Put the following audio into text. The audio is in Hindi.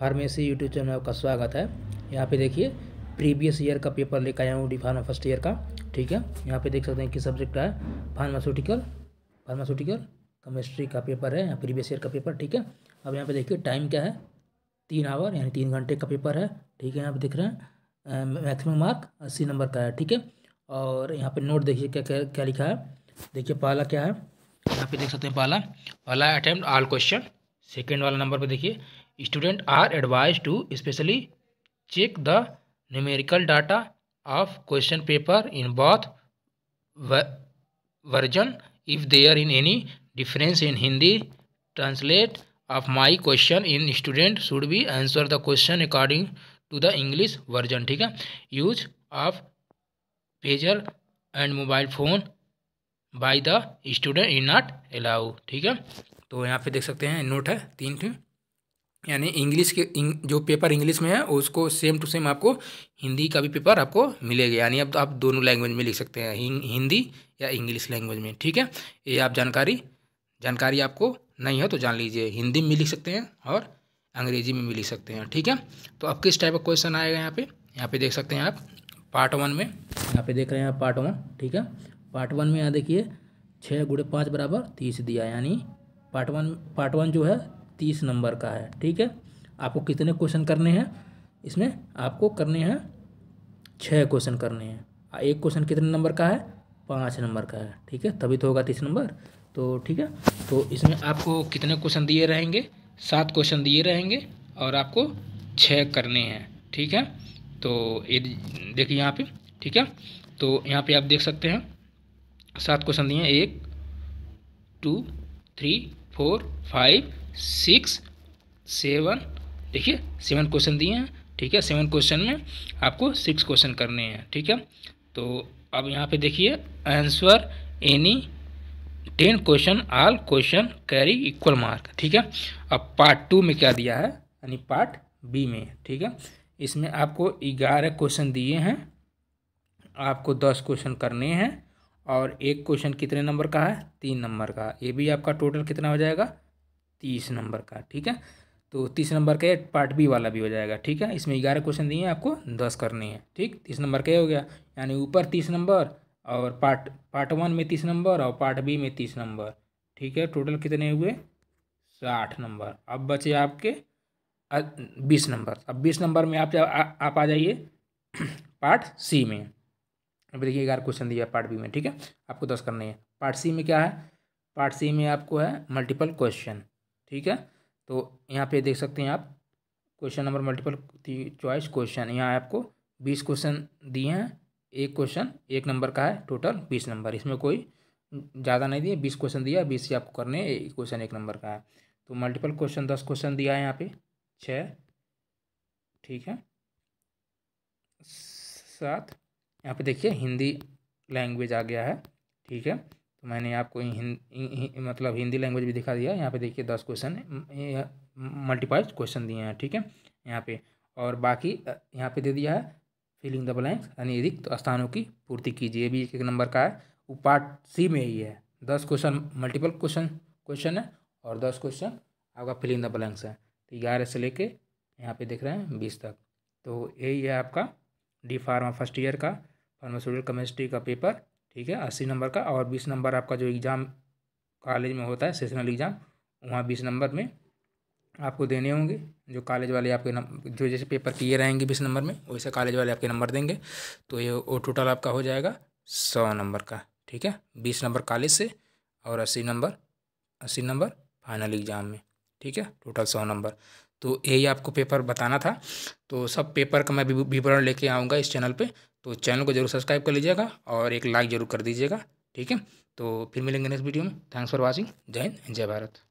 फार्मेसी यूट्यूब चैनल में आपका स्वागत है यहाँ पे देखिए प्रीवियस ईयर का पेपर लेकर आया हूँ डी फार्मा फर्स्ट ईयर का ठीक है यहाँ पे देख सकते हैं किस सब्जेक्ट का है फार्मास्यूटिकल फार्मास्यूटिकल केमिस्ट्री का पेपर है यहाँ प्रीवियस ईयर का पेपर ठीक है अब यहाँ पे देखिए टाइम क्या है तीन आवर यानी तीन घंटे का पेपर है ठीक है यहाँ पे देख रहे हैं मैक्सिमम मार्क अस्सी नंबर का है ठीक है और यहाँ पे नोट देखिए क्या क्या क्या लिखा है देखिए पहला क्या है यहाँ पे देख सकते हैं पहला पहला अटैम्प्ट ऑल क्वेश्चन सेकेंड वाला नंबर पर देखिए student are advise to specially check the numerical data of question paper in both version if they are in any difference in Hindi translate of my question in student should be answer the question according to the English version ठीक है use of pager and mobile phone by the student in not allow ठीक है तो यहाँ पे देख सकते हैं नोट है तीन थी यानी इंग्लिश के इंग, जो पेपर इंग्लिश में है उसको सेम टू सेम आपको हिंदी का भी पेपर आपको मिलेगा यानी अब तो आप दोनों लैंग्वेज में लिख सकते हैं हिंदी या इंग्लिश लैंग्वेज में ठीक है ये आप जानकारी जानकारी आपको नहीं हो तो जान लीजिए हिंदी में भी लिख सकते हैं और अंग्रेजी में भी लिख सकते हैं ठीक है तो अब किस टाइप का क्वेश्चन आएगा यहाँ पे यहाँ पे देख सकते हैं आप पार्ट वन में यहाँ पे देख रहे हैं आप पार्ट वन ठीक है पार्ट वन में यहाँ देखिए छः गुड़े पाँच बराबर तीस दिया यानी पार्ट वन पार्ट वन जो है तीस नंबर का है ठीक है आपको कितने क्वेश्चन करने हैं इसमें आपको करने हैं छः क्वेश्चन करने हैं एक क्वेश्चन कितने नंबर का है पाँच नंबर का है ठीक है तभी तो होगा तीस नंबर तो ठीक है तो इसमें आपको कितने क्वेश्चन दिए रहेंगे सात क्वेश्चन दिए रहेंगे और आपको छः करने हैं ठीक है तो ये देखिए यहाँ पे ठीक है तो यहाँ पे आप देख सकते हैं सात क्वेश्चन दिए हैं एक two three four five six seven देखिए सेवन क्वेश्चन दिए हैं ठीक है सेवन क्वेश्चन में आपको सिक्स क्वेश्चन करने हैं ठीक है तो अब यहाँ पे देखिए answer any ten question all question carry equal mark ठीक है अब पार्ट टू में क्या दिया है यानी पार्ट बी में ठीक है इसमें आपको ग्यारह क्वेश्चन दिए हैं आपको दस क्वेश्चन करने हैं और एक क्वेश्चन कितने नंबर का है तीन नंबर का ये भी आपका टोटल कितना हो जाएगा तीस नंबर का ठीक है तो तीस नंबर का पार्ट बी वाला भी हो जाएगा ठीक है इसमें ग्यारह क्वेश्चन दिए हैं आपको दस करने हैं ठीक तीस नंबर का हो गया यानी ऊपर तीस नंबर और पार्ट पार्ट वन में तीस नंबर और पार्ट बी में तीस नंबर ठीक है टोटल कितने हुए साठ नंबर अब बचे आपके बीस नंबर अब बीस नंबर में आप आ, आप आ जाइए पार्ट सी में अब देखिए ग्यारह क्वेश्चन दिया पार्ट बी में ठीक है आपको दस करने हैं पार्ट सी में क्या है पार्ट सी में आपको है मल्टीपल क्वेश्चन ठीक है तो यहाँ पे देख सकते हैं आप question number multiple choice question यहाँ आपको बीस क्वेश्चन दिए हैं एक क्वेश्चन एक नंबर का है टोटल बीस नंबर इसमें कोई ज़्यादा नहीं दिए बीस क्वेश्चन दिया बीस ही आपको करने एक क्वेश्चन एक नंबर का है तो मल्टीपल क्वेश्चन दस क्वेश्चन दिया है यहाँ पे छः ठीक है सात यहाँ पे देखिए हिंदी लैंग्वेज आ गया है ठीक है तो मैंने आपको हिंद मतलब हिंदी लैंग्वेज भी दिखा दिया यहाँ पे देखिए दस क्वेश्चन मल्टीपाइज क्वेश्चन दिए हैं ठीक है यहाँ पे और बाकी यहाँ पे दे दिया है फिलिंग द ब्लैंक्स यानी रिक्त स्थानों की पूर्ति कीजिए भी एक एक नंबर का है वो पार्ट सी में ही है दस क्वेश्चन मल्टीपल क्वेश्चन क्वेश्चन है और दस क्वेश्चन आपका फिलिंग द ब्लैंक्स है तो ग्यारह से लेके यहाँ पे देख रहे हैं बीस तक तो यही है आपका डी फार्मा फर्स्ट ईयर का फार्मास्यूटिकल केमिस्ट्री का पेपर ठीक है अस्सी नंबर का और बीस नंबर आपका जो एग्ज़ाम कॉलेज में होता है सेशनल एग्ज़ाम वहाँ बीस नंबर में आपको देने होंगे जो कॉलेज वाले आपके नंबर जो जैसे पेपर किए रहेंगे बीस नंबर में वैसे कॉलेज वाले आपके नंबर देंगे तो ये वो टोटल आपका हो जाएगा सौ नंबर का ठीक है बीस नंबर कॉलेज से और अस्सी नंबर अस्सी नंबर फाइनल एग्ज़ाम में ठीक है टोटल सौ नंबर तो यही आपको पेपर बताना था तो सब पेपर का मैं विवरण लेके आऊँगा इस चैनल पर तो चैनल को जरूर सब्सक्राइब कर लीजिएगा और एक लाइक जरूर कर दीजिएगा ठीक है तो फिर मिलेंगे नेक्स्ट वीडियो में थैंक्स फॉर वॉचिंग जय हिंद जय भारत